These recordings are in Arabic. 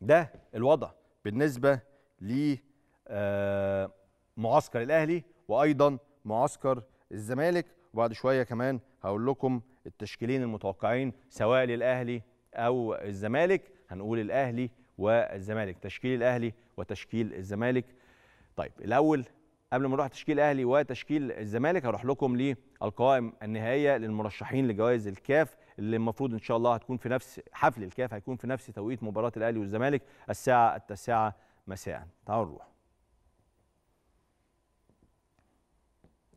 ده الوضع بالنسبه لمعسكر آه، الاهلي وايضا معسكر الزمالك وبعد شويه كمان هقول لكم التشكيلين المتوقعين سواء للاهلي او الزمالك هنقول الاهلي والزمالك تشكيل الاهلي وتشكيل الزمالك طيب الاول قبل ما نروح تشكيل الاهلي وتشكيل الزمالك هروح لكم للقوائم النهائيه للمرشحين لجوائز الكاف اللي المفروض ان شاء الله هتكون في نفس حفل الكاف هيكون في نفس توقيت مباراه الاهلي والزمالك الساعه التاسعه مساء تعالوا نروح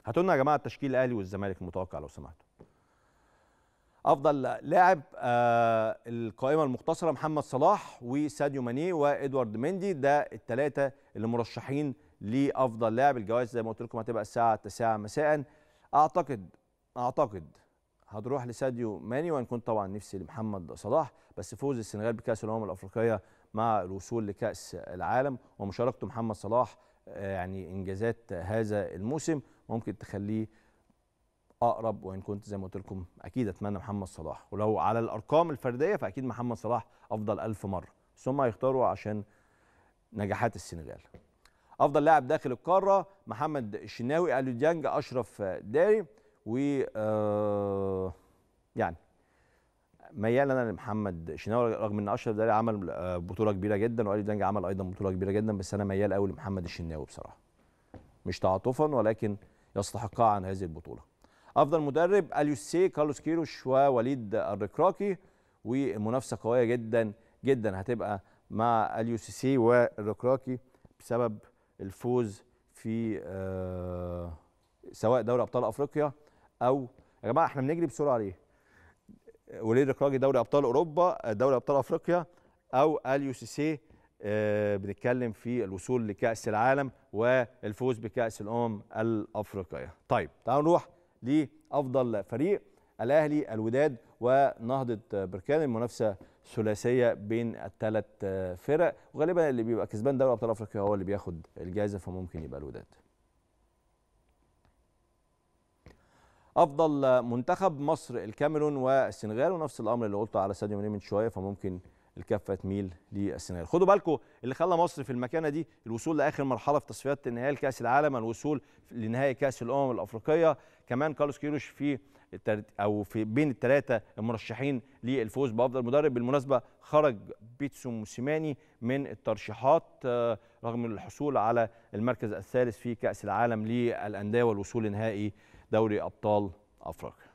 هاتوا لنا يا جماعه تشكيل الاهلي والزمالك المتوقع لو سمحتوا افضل لاعب آه القائمه المختصره محمد صلاح وساديو ماني وادوارد مندي ده الثلاثه اللي مرشحين لافضل لاعب الجوائز زي ما قلت لكم هتبقى الساعه 9 مساء اعتقد اعتقد هتروح لساديو ماني وان كنت طبعا نفسي لمحمد صلاح بس فوز السنغال بكاس الامم الافريقيه مع الوصول لكاس العالم ومشاركته محمد صلاح آه، يعني انجازات هذا الموسم ممكن تخليه اقرب وان كنت زي ما قلت لكم اكيد اتمنى محمد صلاح ولو على الارقام الفرديه فاكيد محمد صلاح افضل ألف مره ثم هيختاروا عشان نجاحات السنغال افضل لاعب داخل القاره محمد الشناوي اليو ديانج اشرف داري و آه، يعني ميال انا لمحمد شناوي رغم ان اشرف داري عمل آه، بطوله كبيره جدا وقالي دانج عمل ايضا بطوله كبيره جدا بس انا ميال قوي لمحمد الشناوي بصراحه مش تعاطفا ولكن يستحقها عن هذه البطوله افضل مدرب اليوسي كارلوس كيروش ووليد الركراكي ومنافسه قويه جدا جدا هتبقى مع اليوسي والركراكي بسبب الفوز في آه، سواء دوري ابطال افريقيا او يا جماعه احنا بنجري بسرعه ليه؟ وليد الركراجي دوري ابطال اوروبا دوري ابطال افريقيا او اليو سي سي بنتكلم في الوصول لكاس العالم والفوز بكاس الامم الافريقيه. طيب تعالوا نروح لافضل فريق الاهلي الوداد ونهضه بركان المنافسه ثلاثيه بين الثلاث فرق وغالبا اللي بيبقى كسبان دوري ابطال افريقيا هو اللي بياخد الجائزه فممكن يبقى الوداد. افضل منتخب مصر الكاميرون والسنغال ونفس الامر اللي قلته على ساديو ماني من شويه فممكن الكفه تميل للسنغال خدوا بالكم اللي خلى مصر في المكانه دي الوصول لاخر مرحله في تصفيات النهائي لكاس العالم الوصول لنهائي كاس الامم الافريقيه كمان كارلوس كيروش في او في بين الثلاثه المرشحين للفوز بافضل مدرب بالمناسبه خرج بيتسو موسيماني من الترشيحات آه، رغم الحصول على المركز الثالث في كاس العالم للانديه والوصول لنهائي دوري ابطال افريقيا